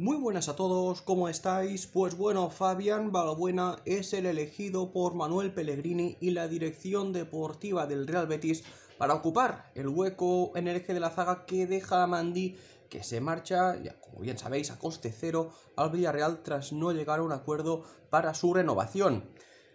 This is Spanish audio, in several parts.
Muy buenas a todos, ¿cómo estáis? Pues bueno, Fabián Balabuena es el elegido por Manuel Pellegrini y la dirección deportiva del Real Betis para ocupar el hueco en el eje de la zaga que deja a Mandy, que se marcha, ya como bien sabéis, a coste cero al Villarreal tras no llegar a un acuerdo para su renovación.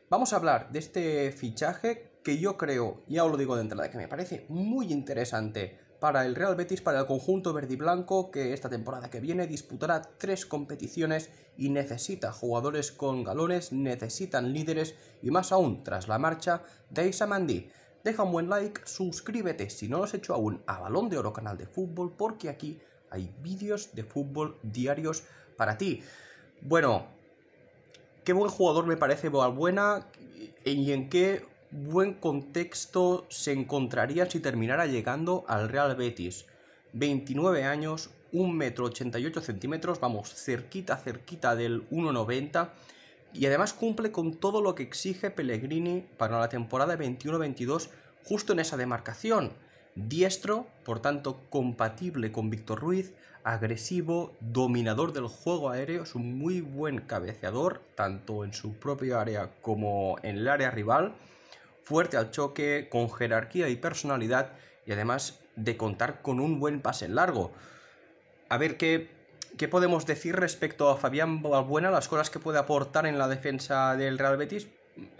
Vamos a hablar de este fichaje que yo creo, ya os lo digo de entrada, que me parece muy interesante para el Real Betis, para el conjunto verde y blanco, que esta temporada que viene disputará tres competiciones y necesita jugadores con galones, necesitan líderes y más aún tras la marcha de Isamandí. Deja un buen like, suscríbete si no lo has hecho aún a Balón de Oro Canal de Fútbol, porque aquí hay vídeos de fútbol diarios para ti. Bueno, qué buen jugador me parece Boalbuena y en qué buen contexto se encontraría si terminara llegando al Real Betis. 29 años, 1,88 centímetros, vamos, cerquita, cerquita del 1,90 y además cumple con todo lo que exige Pellegrini para la temporada 21-22 justo en esa demarcación. Diestro, por tanto compatible con Víctor Ruiz, agresivo, dominador del juego aéreo, es un muy buen cabeceador, tanto en su propio área como en el área rival fuerte al choque, con jerarquía y personalidad y además de contar con un buen pase largo. A ver qué, qué podemos decir respecto a Fabián Balbuena, las cosas que puede aportar en la defensa del Real Betis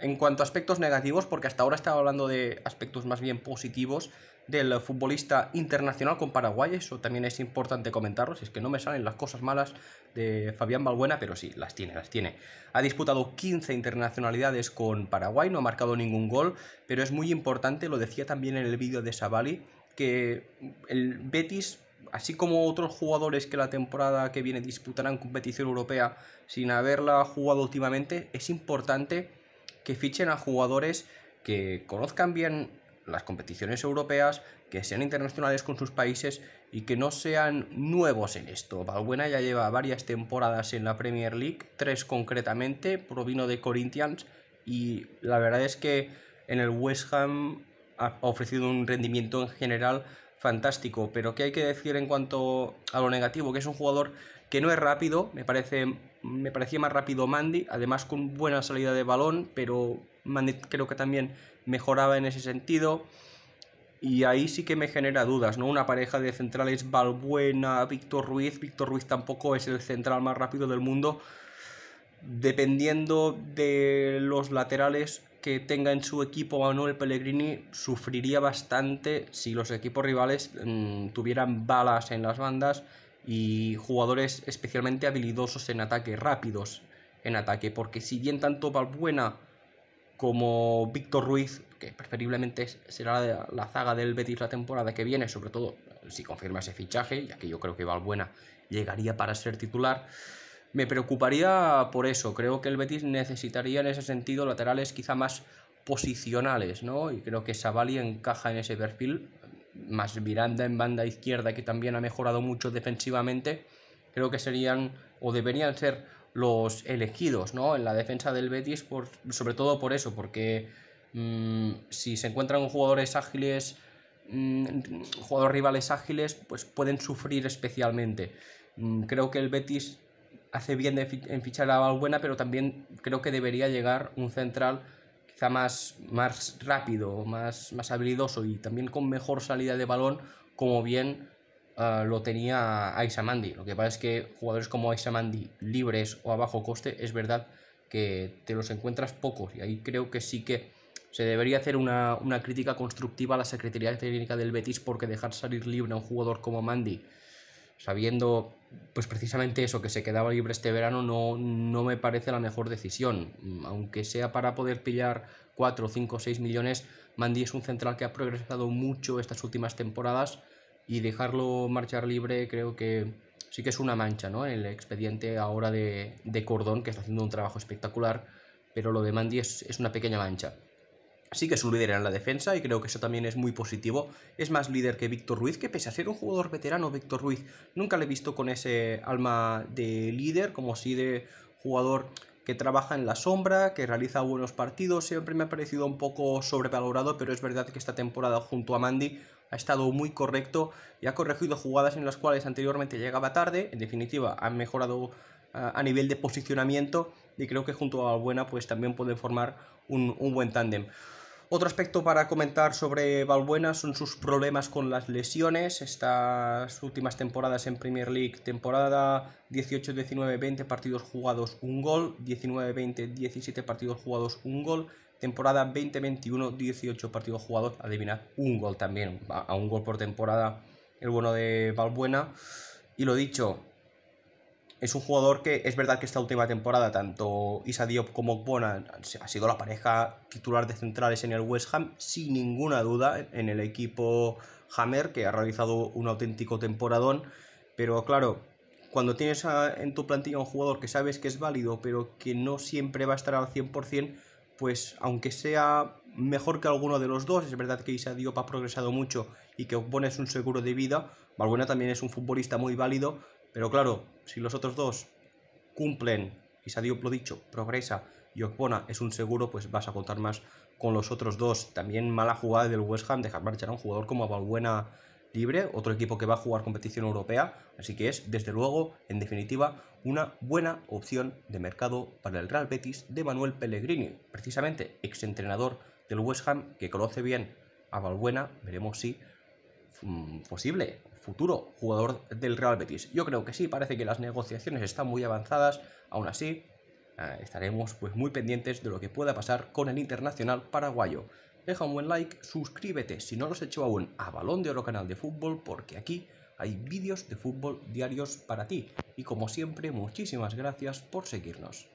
en cuanto a aspectos negativos, porque hasta ahora estaba hablando de aspectos más bien positivos del futbolista internacional con Paraguay, eso también es importante comentarlo, si es que no me salen las cosas malas de Fabián Balbuena, pero sí, las tiene, las tiene. Ha disputado 15 internacionalidades con Paraguay, no ha marcado ningún gol, pero es muy importante, lo decía también en el vídeo de Savali, que el Betis así como otros jugadores que la temporada que viene disputarán competición europea sin haberla jugado últimamente, es importante que fichen a jugadores que conozcan bien las competiciones europeas, que sean internacionales con sus países y que no sean nuevos en esto. Valbuena ya lleva varias temporadas en la Premier League, tres concretamente, provino de Corinthians y la verdad es que en el West Ham ha ofrecido un rendimiento en general fantástico, pero ¿qué hay que decir en cuanto a lo negativo? Que es un jugador que no es rápido, me parece me parecía más rápido Mandy, además con buena salida de balón, pero Mandy creo que también mejoraba en ese sentido. Y ahí sí que me genera dudas, ¿no? Una pareja de centrales Balbuena, Víctor Ruiz. Víctor Ruiz tampoco es el central más rápido del mundo. Dependiendo de los laterales que tenga en su equipo Manuel Pellegrini, sufriría bastante si los equipos rivales mm, tuvieran balas en las bandas y jugadores especialmente habilidosos en ataque, rápidos en ataque, porque si bien tanto Valbuena como Víctor Ruiz, que preferiblemente será la, zaga del Betis la temporada que viene, sobre todo si confirma ese fichaje, ya que yo creo que Valbuena llegaría para ser titular, me preocuparía por eso. Creo que el Betis necesitaría en ese sentido laterales quizá más posicionales, ¿no? Y creo que Savali encaja en ese perfil, más Miranda en banda izquierda, que también ha mejorado mucho defensivamente, creo que serían o deberían ser los elegidos ¿no? en la defensa del Betis, por, sobre todo por eso, porque mm, si se encuentran jugadores ágiles, mm, jugadores rivales ágiles, pues pueden sufrir especialmente. Mm, creo que el Betis hace bien en fichar a Valbuena, pero también creo que debería llegar un central quizá más, más rápido, más, más habilidoso y también con mejor salida de balón, como bien ah, lo tenía Mandi. Lo que pasa es que jugadores como Mandi, libres o a bajo coste, es verdad que te los encuentras pocos y ahí creo que sí que se debería hacer una, una crítica constructiva a la Secretaría Técnica del Betis porque dejar salir libre a un jugador como Mandy sabiendo pues precisamente eso, que se quedaba libre este verano, no, no me parece la mejor decisión. Mm, aunque sea para poder pillar 4, 5, 6 millones, Mandy es un central que ha progresado mucho estas últimas temporadas y dejarlo marchar libre creo que sí que es una mancha ¿no? el expediente ahora de, Cordón, que está haciendo un trabajo espectacular, pero lo de Mandy es, es una pequeña mancha sí que es un líder en la defensa y creo que eso también es muy positivo. Es más líder que Víctor Ruiz, que pese a ser un jugador veterano, Víctor Ruiz nunca le he visto con ese alma de líder, como si de jugador que trabaja en la sombra, que realiza buenos partidos. Siempre me ha parecido un poco sobrevalorado, pero es verdad que esta temporada junto a Mandy ha estado muy correcto y ha corregido jugadas en las cuales anteriormente llegaba tarde. En definitiva, han mejorado ah, a nivel de posicionamiento y creo que junto a Buena pues también pueden formar un, un buen tándem. Otro aspecto para comentar sobre Valbuena son sus problemas con las lesiones. Estas últimas temporadas en Premier League, temporada 18-19, 20 partidos jugados, un gol. 19-20, 17 partidos jugados, un gol. Temporada 20-21, 18 partidos jugados, Adivinar un gol también. A un gol por temporada el bueno de Valbuena. Y lo dicho, es un jugador que es verdad que esta última temporada tanto Isa Diop como Ogbonna ha sido la pareja titular de centrales en el West Ham, sin ninguna duda, en el equipo Hammer, que ha realizado un auténtico temporadón. Pero claro, cuando tienes en tu plantilla un jugador que sabes que es válido, pero que no siempre va a estar al 100%, pues aunque sea mejor que alguno de los dos, es verdad que Isa Diop ha progresado mucho y que Ogbonna es un seguro de vida, Valbuena también es un futbolista muy válido, pero claro, si los otros dos cumplen, y se ha dicho, lo dicho, progresa y ocpona es un seguro, pues vas a contar más con los otros dos. También mala jugada del West Ham, dejar marchar a un jugador como Valbuena libre, otro equipo que va a jugar competición europea, así que es, desde luego, en definitiva, una buena opción de mercado para el Real Betis de Manuel Pellegrini, precisamente exentrenador del West Ham que conoce bien a Valbuena, veremos si mm, posible futuro jugador del Real Betis. Yo creo que sí, parece que las negociaciones están muy avanzadas, aún así eh, estaremos pues, muy pendientes de lo que pueda pasar con el internacional paraguayo. Deja un buen like, suscríbete si no lo has hecho aún a Balón de Oro Canal de Fútbol porque aquí hay vídeos de fútbol diarios para ti. Y como siempre, muchísimas gracias por seguirnos.